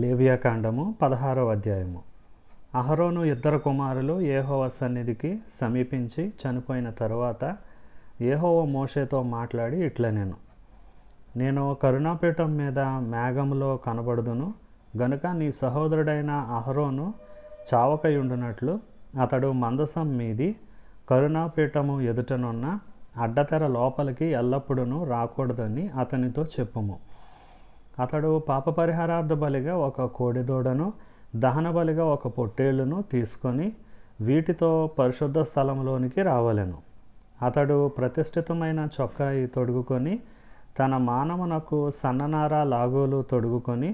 లేవియాకాండము పదహారవ అధ్యాయము అహరోను ఇద్దరు కుమారులు ఏహోవ సన్నిధికి సమీపించి చనిపోయిన తరువాత ఏహోవ మోషేతో మాట్లాడి ఇట్లా నేను నేను కరుణాపీఠం మీద మేఘంలో కనబడుదును గనుక నీ సహోదరుడైన అహరోను చావకయుండునట్లు అతడు మందసం మీది కరుణాపీఠము ఎదుటనున్న అడ్డతెర లోపలికి ఎల్లప్పుడూ రాకూడదని అతనితో చెప్పుము అతడు పాప పరిహారార్థ బలిగా ఒక కోడిదూడను దహన బలిగా ఒక పొట్టేళ్లను తీసుకొని వీటితో పరిశుద్ధ స్థలంలోనికి రావలను అతడు ప్రతిష్ఠితమైన చొక్కాయి తొడుగుకొని తన మానవునకు సన్ననార లాగోలు తొడుగుకొని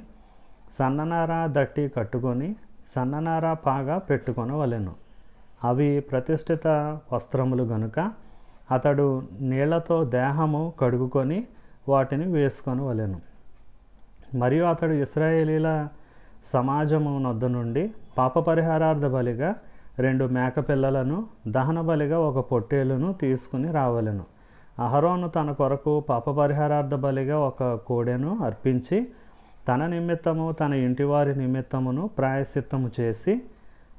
సన్ననార దట్టి కట్టుకొని సన్ననార పాగా పెట్టుకొనవలెను అవి ప్రతిష్ఠిత వస్త్రములు గనుక అతడు నీళ్లతో దేహము కడుగుకొని వాటిని వేసుకొనవలెను మరియు అతడు ఇస్రాయేలీల సమాజము నొద్ద నుండి పాప పరిహారార్థ బలిగా రెండు మేకపిల్లలను దహన బలిగా ఒక పొట్టేలును తీసుకుని రావలను అహరోను తన కొరకు పాప పరిహారార్థ బలిగా ఒక కోడెను అర్పించి తన నిమిత్తము తన ఇంటివారి నిమిత్తమును ప్రాయశ్చిత్తము చేసి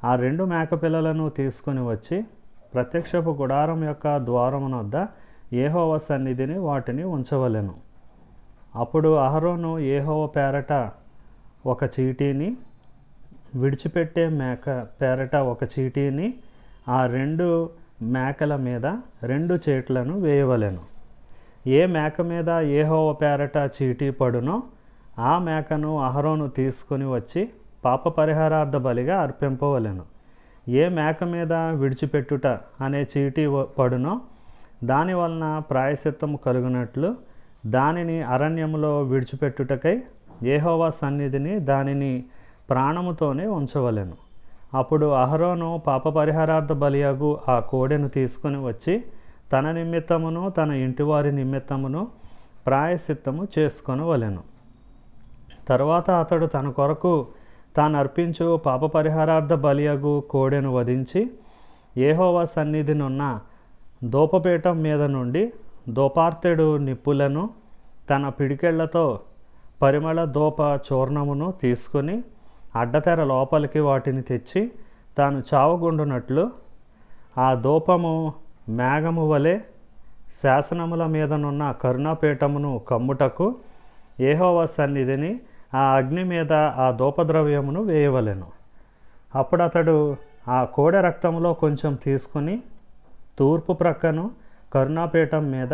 ఆ రెండు మేకపిల్లలను తీసుకుని వచ్చి ప్రత్యక్షపు గుడారం యొక్క ద్వారమునొద్ద ఏహోవ సన్నిధిని వాటిని ఉంచవలెను అప్పుడు అహరోను ఏహోవ పేరట ఒక చీటీని విడిచిపెట్టే మేక పేరట ఒక చీటీని ఆ రెండు మేకల మీద రెండు చేట్లను వేయవలెను ఏ మేక మీద ఏహోవ పేరట చీటీ పడునో ఆ మేకను అహరోను తీసుకుని వచ్చి పాప పరిహారార్థ బలిగా అర్పింపవలెను ఏ మేక మీద విడిచిపెట్టుట అనే చీటీ పడునో దాని వలన ప్రాయశత్వం కలుగునట్లు దానిని అరణ్యములో విడిచిపెట్టుటకై ఏహోవా సన్నిధిని దానిని ప్రాణముతోనే ఉంచవలెను అప్పుడు అహరోను పాప పరిహారార్థ బలియాగు ఆ కోడెను తీసుకుని వచ్చి తన నిమిత్తమును తన ఇంటివారి నిమిత్తమును ప్రాయశ్చిత్తము చేసుకొనవలెను తరువాత అతడు తన కొరకు తాను అర్పించు పాప పరిహారార్థ బలియగు కోడెను వధించి ఏహోవా సన్నిధినున్న దూపపీఠం మీద నుండి దోపార్తెడు నిప్పులను తన పిడికెళ్లతో పరిమళ దూప చూర్ణమును తీసుకుని అడ్డతెర లోపలికి వాటిని తెచ్చి తాను చావుగుండునట్లు ఆ దూపము మేఘము వలె శాసనముల మీదనున్న కరుణాపీఠమును కమ్ముటకు ఏహోవ సన్నిధిని ఆ అగ్ని మీద ఆ దూపద్రవ్యమును వేయవలెను అప్పుడు అతడు ఆ కోడె రక్తంలో కొంచెం తీసుకుని తూర్పు ప్రక్కను కరుణాపీఠం మీద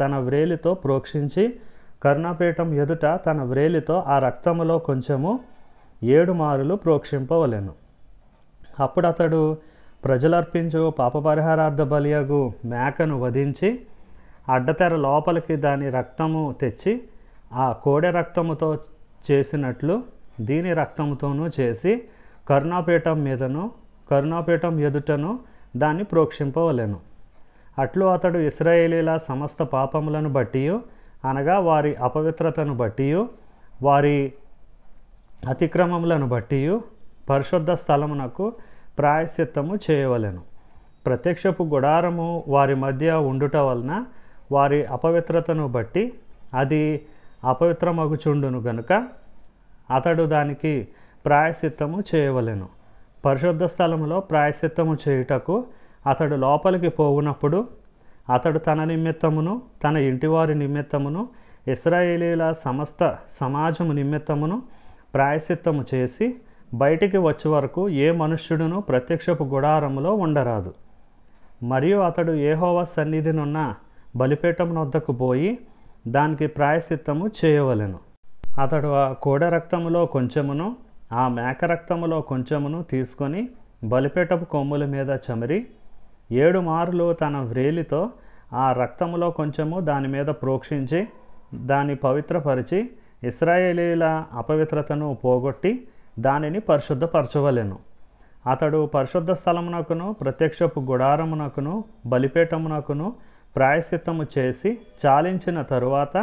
తన వ్రేలితో ప్రోక్షించి కర్ణపీఠం ఎదుట తన వ్రేలితో ఆ రక్తములో కొంచెము ఏడు మారులు ప్రోక్షింపవలెను అప్పుడు అతడు ప్రజలర్పించు పాపపరిహారార్థ బలియగు మేకను వధించి అడ్డతెర లోపలికి దాని రక్తము తెచ్చి ఆ కోడె రక్తముతో చేసినట్లు దీని రక్తముతోనూ చేసి కరుణాపీఠం మీదను కరుణాపీఠం ఎదుటను దాన్ని ప్రోక్షింపవలెను అట్లు అతడు ఇస్రాయేలీల సమస్త పాపములను బట్టి అనగా వారి అపవిత్రతను బట్టి వారి అతిక్రమములను బట్టి పరిశుద్ధ స్థలమునకు ప్రాయశ్చిత్తము చేయవలెను ప్రత్యక్షపు గుడారము వారి మధ్య ఉండుట వలన వారి అపవిత్రతను బట్టి అది అపవిత్రమగుచుండును గనుక అతడు దానికి ప్రాయశ్చిత్తము చేయవలెను పరిశుద్ధ స్థలములో ప్రాయశ్చిత్తము చేయుటకు అతడు లోపలికి పోవునప్పుడు అతడు తన నిమిత్తమును తన ఇంటివారి నిమిత్తమును ఇస్రాయేలీల సమస్త సమాజము నిమిత్తమును ప్రాయశ్చిత్తము చేసి బయటికి వచ్చే వరకు ఏ మనుష్యుడును ప్రత్యక్షపు గుడారములో ఉండరాదు మరియు అతడు ఏహోవ సన్నిధినున్న బలిపీఠం వద్దకు పోయి దానికి ప్రాయశ్చిత్తము చేయవలెను అతడు ఆ కోడ రక్తములో కొంచెమును ఆ మేక రక్తములో కొంచెమును తీసుకొని బలిపేటపు కొమ్ముల మీద చమిరి ఏడు మారులు తన వ్రేలితో ఆ రక్తములో కొంచెము దాని మీద ప్రోక్షించి దాన్ని పవిత్రపరిచి ఇస్రాయేలీల అపవిత్రతను పోగొట్టి దానిని పరిశుద్ధపరచవలెను అతడు పరిశుద్ధ స్థలమునకును ప్రత్యక్షపు గుడారమునకును బలిపేటమునకును ప్రాయశ్చిత్తము చేసి చాలించిన తరువాత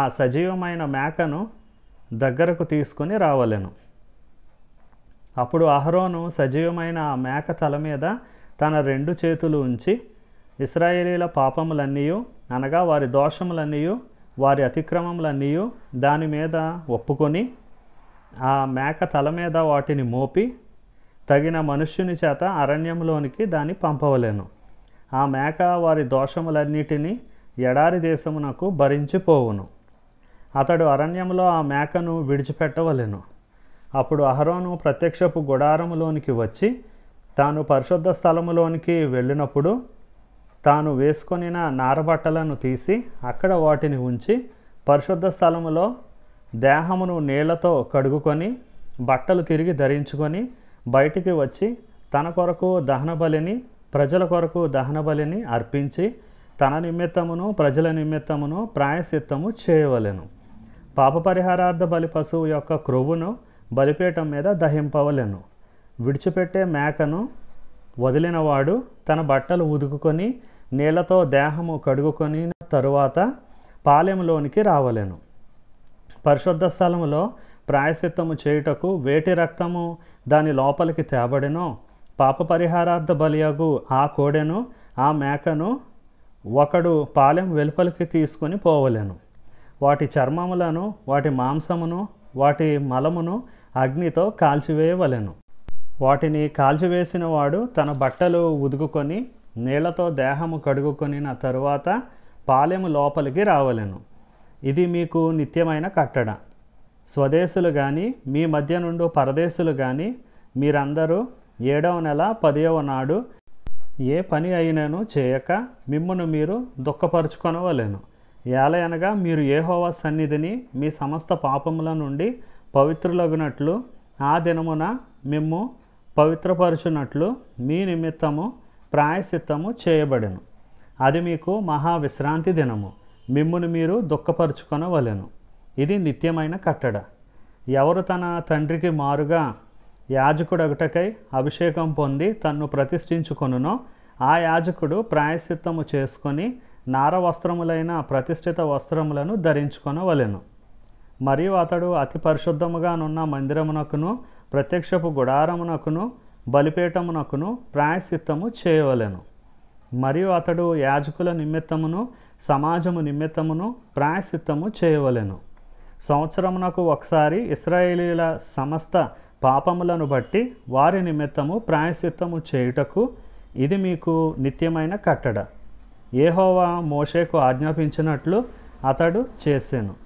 ఆ సజీవమైన మేకను దగ్గరకు తీసుకుని రావలెను అప్పుడు అహరోను సజీవమైన ఆ మేక తల మీద తన రెండు చేతులు ఉంచి ఇస్రాయేలీల పాపములన్నీ అనగా వారి దోషములన్నీ వారి అతిక్రమములన్నీ దాని మీద ఒప్పుకొని ఆ మేక తల మీద వాటిని మోపి తగిన మనుష్యుని చేత అరణ్యంలోనికి దాన్ని పంపవలేను ఆ మేక వారి దోషములన్నిటినీ ఎడారి దేశమునకు భరించిపోవును అతడు అరణ్యంలో ఆ మేకను విడిచిపెట్టవలెను అప్పుడు అహరోను ప్రత్యక్షపు గుడారములోనికి వచ్చి తాను పరిశుద్ధ స్థలములోనికి వెళ్ళినప్పుడు తాను వేసుకొనిన నారబట్టలను తీసి అక్కడ వాటిని ఉంచి పరిశుద్ధ స్థలములో దేహమును నీళ్లతో కడుగుకొని బట్టలు తిరిగి ధరించుకొని బయటికి వచ్చి తన కొరకు దహన బలిని ప్రజల కొరకు దహన బలిని అర్పించి తన నిమిత్తమును ప్రజల నిమిత్తమును ప్రాయశ్చిత్తము చేయవలెను పాప పరిహారార్థ బలి పశువు యొక్క క్రొవ్వును బలిపీఠం మీద దహింపవలెను విడిచిపెట్టే మేకను వదిలినవాడు తన బట్టలు ఉదుకుకొని నీళ్లతో దేహము కడుగుకొని తరువాత పాలెంలోనికి రావలేను పరిశుద్ధ స్థలములో ప్రాయశత్వము చేయుటకు వేటి రక్తము దాని లోపలికి తేబడినో పాప పరిహారార్థ బలియగు ఆ కోడెను ఆ మేకను ఒకడు పాలెం వెలుపలికి తీసుకొని పోవలేను వాటి చర్మములను వాటి మాంసమును వాటి మలమును అగ్నితో కాల్చివేయవలెను వాటిని కాల్చివేసిన వాడు తన బట్టలు ఉదుకుకొని నీళ్లతో దేహము కడుగుకొనిన తరువాత పాలెము లోపలికి రావలేను ఇది మీకు నిత్యమైన కట్టడ స్వదేశులు కానీ మీ మధ్య నుండి పరదేశులు కానీ మీరందరూ ఏడవ నెల పదవ నాడు ఏ పని అయినను చేయక మిమ్మను మీరు దుఃఖపరుచుకొనవలేను ఏలయనగా మీరు ఏహోవా సన్నిధిని మీ సమస్త పాపముల నుండి పవిత్రులగునట్లు ఆ దినమున మిమ్ము పవిత్రపరచునట్లు మీ నిమిత్తము ప్రాయశ్చిత్తము చేయబడెను అది మీకు మహా విశ్రాంతి దినము మిమ్మును మీరు దుఃఖపరుచుకొనవలెను ఇది నిత్యమైన కట్టడ ఎవరు తన తండ్రికి మారుగా యాజకుడగటకై అభిషేకం పొంది తన్ను ప్రతిష్ఠించుకొనునో ఆ యాజకుడు ప్రాయశ్చిత్తము చేసుకొని నార వస్త్రములైన ప్రతిష్ఠిత వస్త్రములను ధరించుకొనవలెను మరియు అతడు అతి పరిశుద్ధముగానున్న మందిరమునకును ప్రత్యక్షపు గుడారమునకును బలిపీఠమునకును ప్రాయశ్చిత్తము చేయవలెను మరియు అతడు యాజకుల నిమిత్తమును సమాజము నిమిత్తమును ప్రాయశ్చిత్తము చేయవలెను సంవత్సరమునకు ఒకసారి ఇస్రాయేలీల సమస్త పాపములను బట్టి వారి నిమిత్తము ప్రాయశ్చిత్తము చేయుటకు ఇది మీకు నిత్యమైన కట్టడ ఏహోవా మోషేకు ఆజ్ఞాపించినట్లు అతడు చేశాను